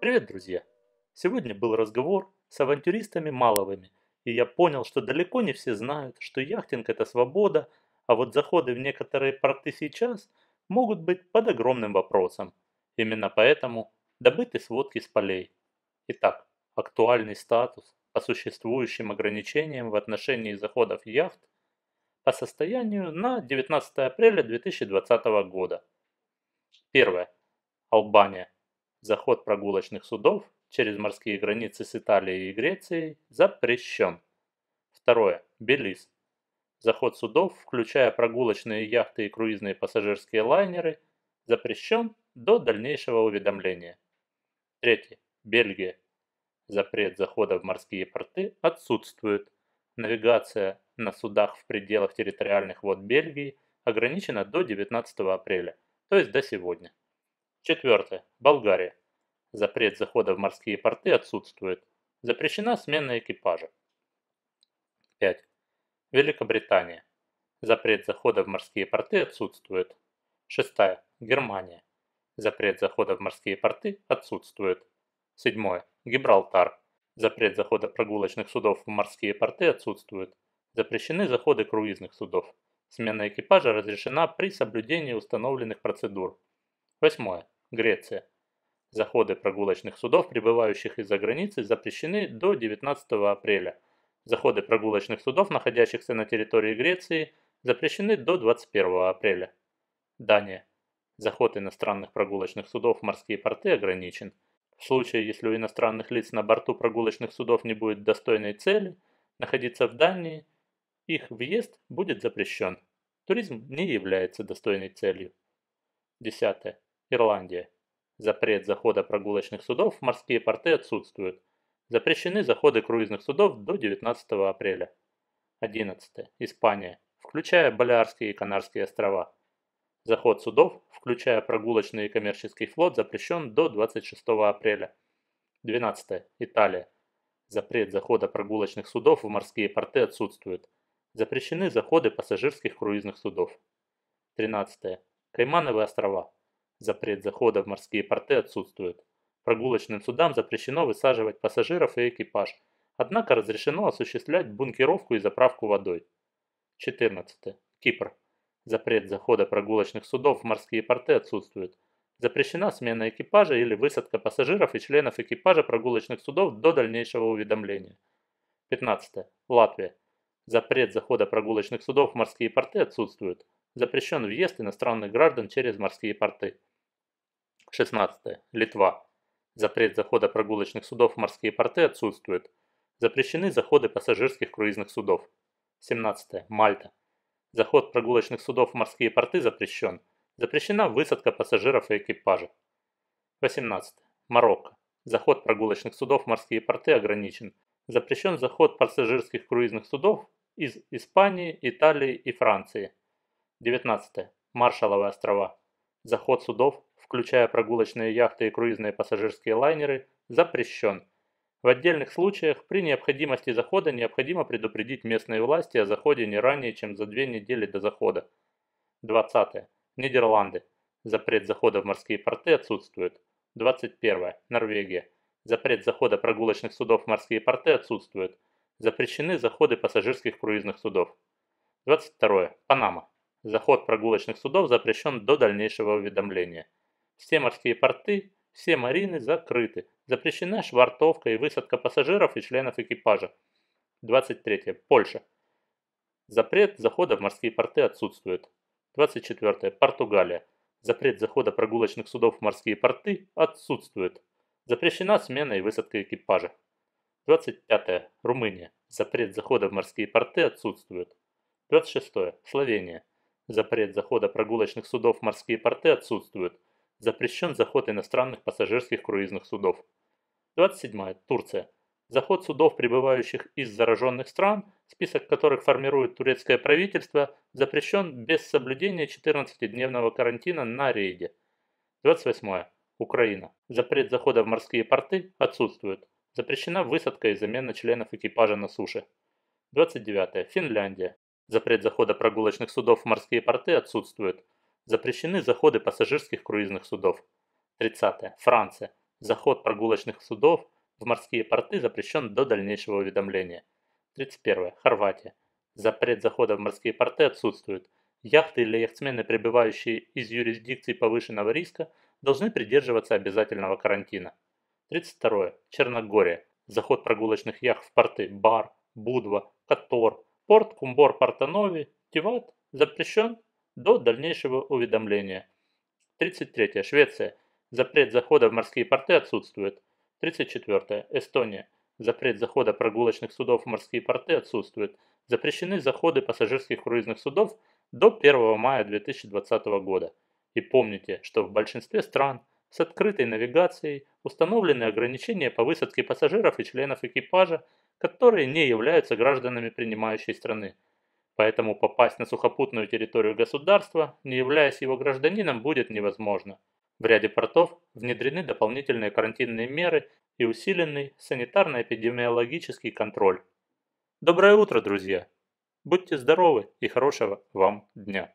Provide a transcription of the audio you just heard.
Привет, друзья! Сегодня был разговор с авантюристами Маловыми, и я понял, что далеко не все знают, что яхтинг – это свобода, а вот заходы в некоторые порты сейчас могут быть под огромным вопросом. Именно поэтому добыты сводки с полей. Итак, актуальный статус по существующим ограничениям в отношении заходов яхт по состоянию на 19 апреля 2020 года. Первое. Албания – Заход прогулочных судов через морские границы с Италией и Грецией запрещен. Второе. Белиз. Заход судов, включая прогулочные яхты и круизные пассажирские лайнеры, запрещен до дальнейшего уведомления. Третье. Бельгия. Запрет захода в морские порты отсутствует. Навигация на судах в пределах территориальных вод Бельгии ограничена до 19 апреля, то есть до сегодня. Четвертое. Болгария. Запрет захода в морские порты отсутствует. Запрещена смена экипажа. 5. Великобритания. Запрет захода в морские порты отсутствует. 6. Германия. Запрет захода в морские порты отсутствует. 7. Гибралтар. Запрет захода прогулочных судов в морские порты отсутствует. Запрещены заходы круизных судов. Смена экипажа разрешена при соблюдении установленных процедур. 8. Греция. Заходы прогулочных судов, прибывающих из-за границы, запрещены до 19 апреля. Заходы прогулочных судов, находящихся на территории Греции, запрещены до 21 апреля. Дания. Заход иностранных прогулочных судов в морские порты ограничен. В случае, если у иностранных лиц на борту прогулочных судов не будет достойной цели находиться в Дании, их въезд будет запрещен. Туризм не является достойной целью. Десятое. Ирландия. Запрет захода прогулочных судов в морские порты отсутствует. Запрещены заходы круизных судов до 19 апреля. 11. Испания, включая Балиарские и Канарские острова. Заход судов, включая прогулочный и коммерческий флот, запрещен до 26 апреля. 12. Италия. Запрет захода прогулочных судов в морские порты отсутствует. Запрещены заходы пассажирских круизных судов. 13. Каймановые острова. Запрет захода в морские порты отсутствует. Прогулочным судам запрещено высаживать пассажиров и экипаж, однако разрешено осуществлять бункеровку и заправку водой. 14. Кипр. Запрет захода прогулочных судов в морские порты отсутствует. Запрещена смена экипажа или высадка пассажиров и членов экипажа прогулочных судов до дальнейшего уведомления. 15. Латвия. Запрет захода прогулочных судов в морские порты отсутствует. Запрещен въезд иностранных граждан через морские порты. 16. Литва. Запрет захода прогулочных судов в морские порты отсутствует. Запрещены заходы пассажирских круизных судов. 17. Мальта. Заход прогулочных судов в морские порты запрещен. Запрещена высадка пассажиров и экипажа. 18. Марокко. Заход прогулочных судов в морские порты ограничен. Запрещен заход пассажирских круизных судов из Испании, Италии и Франции. 19. Маршалловы острова. Заход судов включая прогулочные яхты и круизные пассажирские лайнеры, запрещен. В отдельных случаях при необходимости захода необходимо предупредить местные власти о заходе не ранее, чем за две недели до захода. 20. Нидерланды. Запрет захода в морские порты отсутствует. 21. Норвегия. Запрет захода прогулочных судов в морские порты отсутствует. Запрещены заходы пассажирских круизных судов. 22. Панама. Заход прогулочных судов запрещен до дальнейшего уведомления. Все морские порты, все марины закрыты. Запрещена швартовка и высадка пассажиров и членов экипажа. 23. Польша. Запрет захода в морские порты отсутствует. 24. Португалия. Запрет захода прогулочных судов в морские порты отсутствует. Запрещена смена и высадка экипажа. 25. Румыния. Запрет захода в морские порты отсутствует. 26. Словения. Запрет захода прогулочных судов в морские порты отсутствует. Запрещен заход иностранных пассажирских круизных судов. 27. Турция. Заход судов, прибывающих из зараженных стран, список которых формирует турецкое правительство, запрещен без соблюдения 14-дневного карантина на рейде. 28. Украина. Запрет захода в морские порты отсутствует. Запрещена высадка и замена членов экипажа на суше. 29. Финляндия. Запрет захода прогулочных судов в морские порты отсутствует. Запрещены заходы пассажирских круизных судов. 30. Франция. Заход прогулочных судов в морские порты запрещен до дальнейшего уведомления. 31. Хорватия. Запрет захода в морские порты отсутствует. Яхты или яхтсмены, прибывающие из юрисдикции повышенного риска, должны придерживаться обязательного карантина. 32. Черногория. Заход прогулочных яхт в порты Бар, Будва, Котор, порт Кумбор, Портанови, Тиват запрещен до дальнейшего уведомления. 33. Швеция. Запрет захода в морские порты отсутствует. 34. Эстония. Запрет захода прогулочных судов в морские порты отсутствует. Запрещены заходы пассажирских круизных судов до 1 мая 2020 года. И помните, что в большинстве стран с открытой навигацией установлены ограничения по высадке пассажиров и членов экипажа, которые не являются гражданами принимающей страны. Поэтому попасть на сухопутную территорию государства, не являясь его гражданином, будет невозможно. В ряде портов внедрены дополнительные карантинные меры и усиленный санитарно-эпидемиологический контроль. Доброе утро, друзья! Будьте здоровы и хорошего вам дня!